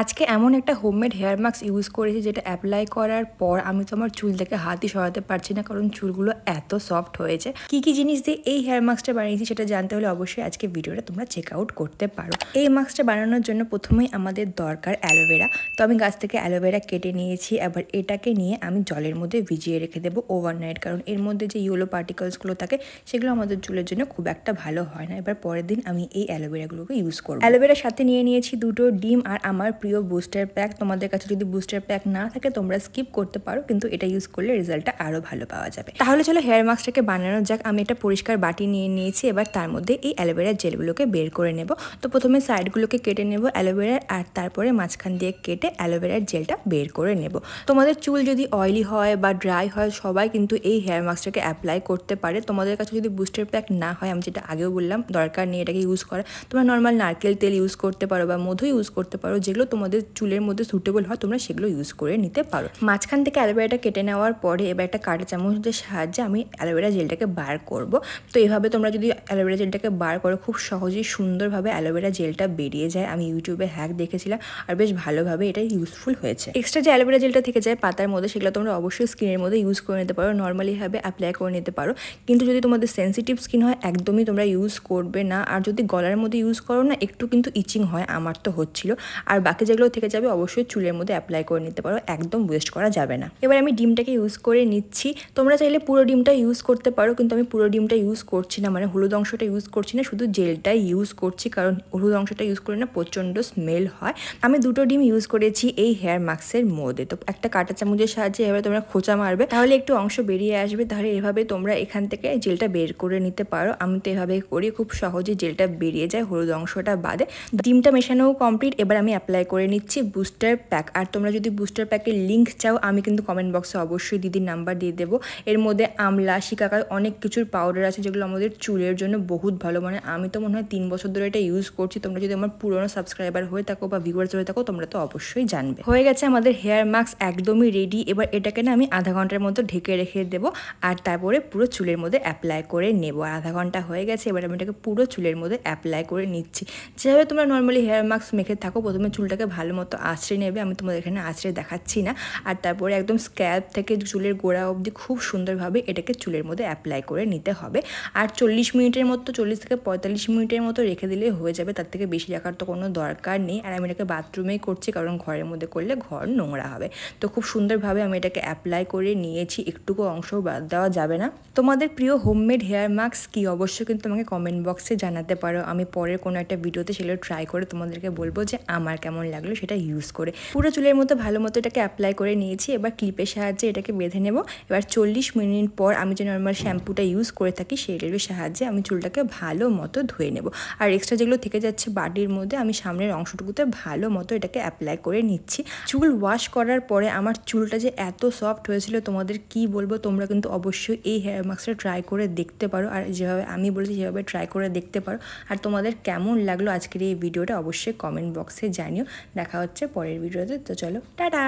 আজকে এমন একটা হোমমেড হেয়ার মাস্ক ইউজ করেছি যেটা অ্যাপ্লাই করার পর আমি তো আমার চুল থেকে হাতই সরাতে পারছি না কারণ চুলগুলো এত সফট হয়েছে কি কি জিনিস দিয়ে এই হেয়ার মাস্কটা বানিয়েছি সেটা জানতে হলে অবশ্যই আজকে ভিডিওটা তোমরা চেক আউট করতে পারো এই মাস্কটা বানানোর জন্য প্রথমেই আমাদের দরকার অ্যালোভেরা তো আমি গাছ থেকে অ্যালোভেরা কেটে নিয়েছি এবার এটাকে নিয়ে আমি জলের মধ্যে ভিজিয়ে রেখে দেবো ওভারনাইট কারণ এর মধ্যে যে ইয়েলো পার্টিকলসগুলো থাকে সেগুলো আমাদের চুলের জন্য খুব একটা ভালো হয় না এবার পরের দিন আমি এই অ্যালোভেরাগুলোকে ইউজ করবো অ্যালোভেরার সাথে নিয়ে নিয়েছি দুটো ডিম আর আমার প্রিয় বুস্টার প্যাক তোমাদের কাছে যদি বুস্টার প্যাক না থাকে তোমরা স্কিপ করতে পারো কিন্তু এটা ইউজ করলে রেজাল্টটা আরও ভালো পাওয়া যাবে তাহলে চলো হেয়ার মাস্কটাকে বানানো যাক আমি একটা পরিষ্কার বাটি নিয়ে নিয়েছি এবার তার মধ্যে এই অ্যালোভেরার জেলগুলোকে বের করে নেব তো প্রথমে সাইডগুলোকে কেটে নেব অ্যালোভেরার আর তারপরে মাঝখান দিয়ে কেটে অ্যালোভেরার জেলটা বের করে নেব তোমাদের চুল যদি অয়েলি হয় বা ড্রাই হয় সবাই কিন্তু এই হেয়ার মাস্কটাকে অ্যাপ্লাই করতে পারে তোমাদের কাছে যদি বুস্টার প্যাক না হয় আমি যেটা আগেও বললাম দরকার নেই এটাকে ইউজ করা তোমরা নর্মাল নারকেল তেল ইউজ করতে পারো বা মধু ইউজ করতে পারো যেগুলো তোমাদের চুলের মধ্যে সুটেবল হয় তোমরা সেগুলো ইউজ করে নিতে পারো মাঝখান থেকে অ্যালোভেরাটা কেটে নেওয়ার পরে এবার একটা কাটা চামচের সাহায্যে আমি অ্যালোভেরা জেলটাকে বার করব তো এভাবে তোমরা যদি অ্যালোভেরা জেলটাকে বার করো খুব সহজেই সুন্দরভাবে অ্যালোভেরা জেলটা বেরিয়ে যায় আমি ইউটিউবে হ্যাক দেখেছিলাম আর বেশ ভালোভাবে এটা ইউজফুল হয়েছে এক্সট্রা যে অ্যালোভেরা জেলটা থেকে যায় পাতার মধ্যে সেগুলো তোমরা অবশ্যই স্কিনের মধ্যে ইউজ করে নিতে পারো নর্মালিভাবে অ্যাপ্লাই করে নিতে পারো কিন্তু যদি তোমাদের সেন্সিটিভ স্কিন হয় একদমই তোমরা ইউজ করবে না আর যদি গলার মধ্যে ইউজ করো না একটু কিন্তু ইচিং হয় আমার তো হচ্ছিল আর বাকি বাকি যেগুলো থেকে যাবে অবশ্যই চুলের মধ্যে অ্যাপ্লাই করে নিতে পারো একদম ওয়েস্ট করা যাবে না এবার আমি ডিমটাকে ইউজ করে নিচ্ছি তোমরা চাইলে পুরো ডিমটা ইউজ করতে পারো কিন্তু আমি পুরো ডিমটা ইউজ করছি না মানে হলুদ অংশটা ইউজ করছি না শুধু জেলটাই ইউজ করছি কারণ হলুদ অংশটা ইউজ করে না প্রচণ্ড স্মেল হয় আমি দুটো ডিম ইউজ করেছি এই হেয়ার মাস্কের মধ্যে তো একটা কাটা চামচের সাহায্যে এবার তোমরা খোঁচা মারবে তাহলে একটু অংশ বেরিয়ে আসবে তাহলে এভাবে তোমরা এখান থেকে জেলটা বের করে নিতে পারো আমি তো এভাবে করি খুব সহজে জেলটা বেরিয়ে যায় হলুদ অংশটা বাদে ডিমটা মেশানোও কমপ্লিট এবার আমি অ্যাপ্লাই করে নিচ্ছি বুস্টার প্যাক আর তোমরা যদি বুস্টার প্যাকের লিঙ্ক চাও আমি কিন্তু কমেন্ট বক্সে অবশ্যই দিদির নাম্বার দিয়ে দেবো এর মধ্যে আমলা শিকাকার অনেক কিছুর পাউডার আছে যেগুলো আমাদের চুলের জন্য বহুত ভালো মানে আমি তো মনে হয় তিন বছর ধরে এটা ইউজ করছি তোমরা যদি আমার পুরনো সাবস্ক্রাইবার হয়ে থাকো বা ভিউয়ার্স হয়ে থাকো তোমরা তো অবশ্যই জানবে হয়ে গেছে আমাদের হেয়ার মাস্ক একদমই রেডি এবার এটাকে না আমি আধা ঘন্টার মতো ঢেকে রেখে দেবো আর তারপরে পুরো চুলের মধ্যে অ্যাপ্লাই করে নেব আর আধা ঘন্টা হয়ে গেছে এবার আমি এটাকে পুরো চুলের মধ্যে অ্যাপ্লাই করে নিচ্ছি যেভাবে তোমরা নর্মালি হেয়ার মাস্ক মেখে থাকো প্রথমে চুলটাকে চুলটাকে ভালো মতো আঁচড়ে নেবে আমি তোমাদের এখানে আঁচড়ে দেখাচ্ছি না আর তারপরে একদম স্ক্যাপ থেকে চুলের গোড়া অবধি খুব সুন্দরভাবে এটাকে চুলের মধ্যে অ্যাপ্লাই করে নিতে হবে আর চল্লিশ মিনিটের মতো চল্লিশ থেকে পঁয়তাল্লিশ মিনিটের মতো রেখে দিলে হয়ে যাবে তার থেকে বেশি রাখার তো কোনো দরকার নেই আর আমি এটাকে বাথরুমেই করছি কারণ ঘরের মধ্যে করলে ঘর নোংরা হবে তো খুব সুন্দরভাবে আমি এটাকে অ্যাপ্লাই করে নিয়েছি একটুকু অংশ বাদ দেওয়া যাবে না তোমাদের প্রিয় হোমমেড হেয়ার মাস্ক কি অবশ্যই কিন্তু আমাকে কমেন্ট বক্সে জানাতে পারো আমি পরের কোনো একটা ভিডিওতে সেগুলো ট্রাই করে তোমাদেরকে বলবো যে আমার কেমন লাগলো সেটা ইউজ করে পুরো চুলের মতো ভালো মতো এটাকে অ্যাপ্লাই করে নিয়েছি এবার ক্লিপের সাহায্যে এটাকে বেঁধে নেব এবার চল্লিশ মিনিট পর আমি যে নর্মাল শ্যাম্পুটা ইউজ করে থাকি সেটার সাহায্যে আমি চুলটাকে ভালো মতো ধুয়ে নেব আর এক্সট্রা যেগুলো থেকে যাচ্ছে বাটির মধ্যে আমি সামনের অংশটুকুতে ভালো মতো এটাকে অ্যাপ্লাই করে নিচ্ছি চুল ওয়াশ করার পরে আমার চুলটা যে এত সফট হয়েছিল তোমাদের কি বলবো তোমরা কিন্তু অবশ্যই এই হেয়ার মাস্কটা ট্রাই করে দেখতে পারো আর যেভাবে আমি বলেছি সেভাবে ট্রাই করে দেখতে পারো আর তোমাদের কেমন লাগলো আজকের এই ভিডিওটা অবশ্যই কমেন্ট বক্সে জানিও দেখা হচ্ছে পরের ভিডিওতে তো চলো টাটা